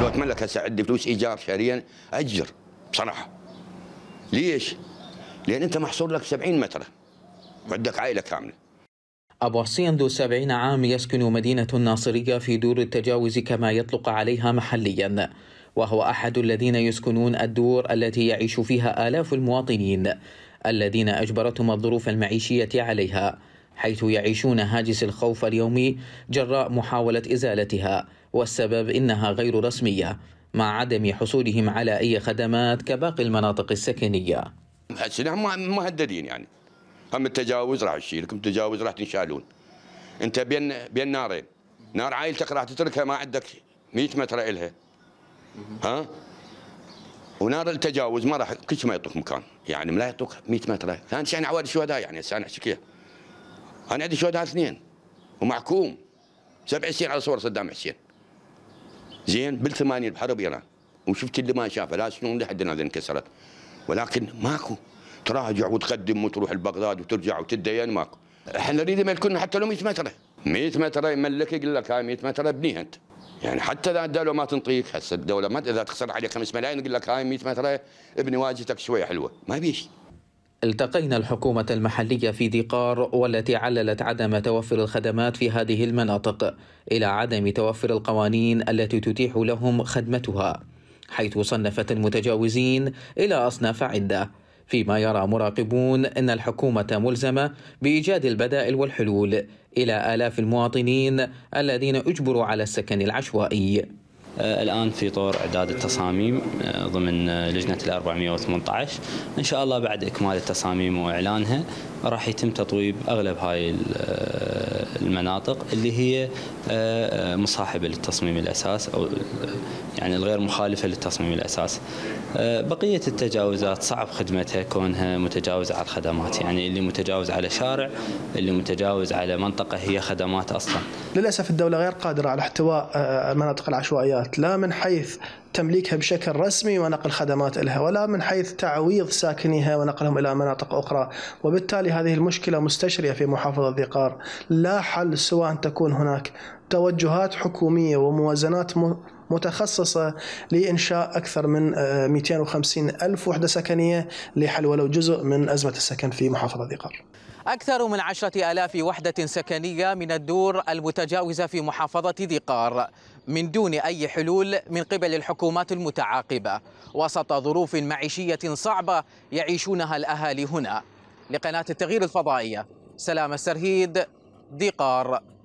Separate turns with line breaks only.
لو اتملك هسه عندي فلوس ايجار شهريا اجر بصراحه ليش؟ لان انت محصور لك 70 متر وعندك عائله كامله
أبو حسين ذو سبعين عام يسكن مدينة الناصرية في دور التجاوز كما يطلق عليها محليا وهو أحد الذين يسكنون الدور التي يعيش فيها آلاف المواطنين الذين أجبرتهم الظروف المعيشية عليها حيث يعيشون هاجس الخوف اليومي جراء محاولة إزالتها والسبب إنها غير رسمية مع عدم حصولهم على أي خدمات كباقي المناطق السكنية
أنهم مهددين يعني هم التجاوز راح يشيلكم التجاوز راح تنشالون أنت بين بين نارين نار عائلتك راح تتركها ما عندك 100 متر إلها ها ونار التجاوز ما راح كل ما يعطوك مكان يعني ما يعطوك 100 متر ثاني شيء عوائل الشهداء يعني هسه انا احكي انا عندي شهداء اثنين ومحكوم سبع سنين على صور صدام حسين زين بال 80 بحرب ايران وشفت اللي ما شافه لا سنون لحد الان انكسرت ولكن ماكو تراجع وتقدم وتروح لبغداد وترجع وتدين ماكو احنا نريد يملكون حتى لو 100 متر 100 متر يملك يقول لك هاي 100 متر ابنيها انت يعني حتى اذا الدوله ما تنطيك هسه الدوله ما اذا تخسر عليك 5 ملايين يقول لك هاي 100 متر ابني واجهتك شويه حلوه ما بيش التقينا الحكومة المحلية في ديقار والتي عللت
عدم توفر الخدمات في هذه المناطق إلى عدم توفر القوانين التي تتيح لهم خدمتها حيث صنفت المتجاوزين إلى أصناف عدة فيما يرى مراقبون أن الحكومة ملزمة بإيجاد البدائل والحلول إلى آلاف المواطنين الذين أجبروا على السكن العشوائي
آه، الآن في طور إعداد التصاميم آه، ضمن آه، لجنة ال 418 إن شاء الله بعد إكمال التصاميم وإعلانها راح يتم تطويب أغلب هاي المناطق اللي هي آه، آه، مصاحبه للتصميم الاساس او آه، يعني الغير مخالفه للتصميم الاساس. بقيه التجاوزات صعب خدمتها كونها متجاوزه على الخدمات، يعني اللي متجاوز على شارع، اللي متجاوز على منطقه هي خدمات اصلا.
للاسف الدوله غير قادره على احتواء المناطق العشوائيات لا من حيث تمليكها بشكل رسمي ونقل خدمات لها ولا من حيث تعويض ساكنيها ونقلهم إلى مناطق أخرى وبالتالي هذه المشكلة مستشرية في محافظة ذي قار لا حل سوى أن تكون هناك توجهات حكومية وموازنات متخصصة لإنشاء أكثر من 250 آه، ألف وحدة سكنية لحل ولو جزء من أزمة السكن في محافظة ذي قار
أكثر من عشرة ألاف وحدة سكنية من الدور المتجاوزة في محافظة ذقار من دون أي حلول من قبل الحكومات المتعاقبة وسط ظروف معيشية صعبة يعيشونها الأهالي هنا لقناة التغيير الفضائية سلام السرهيد ذقار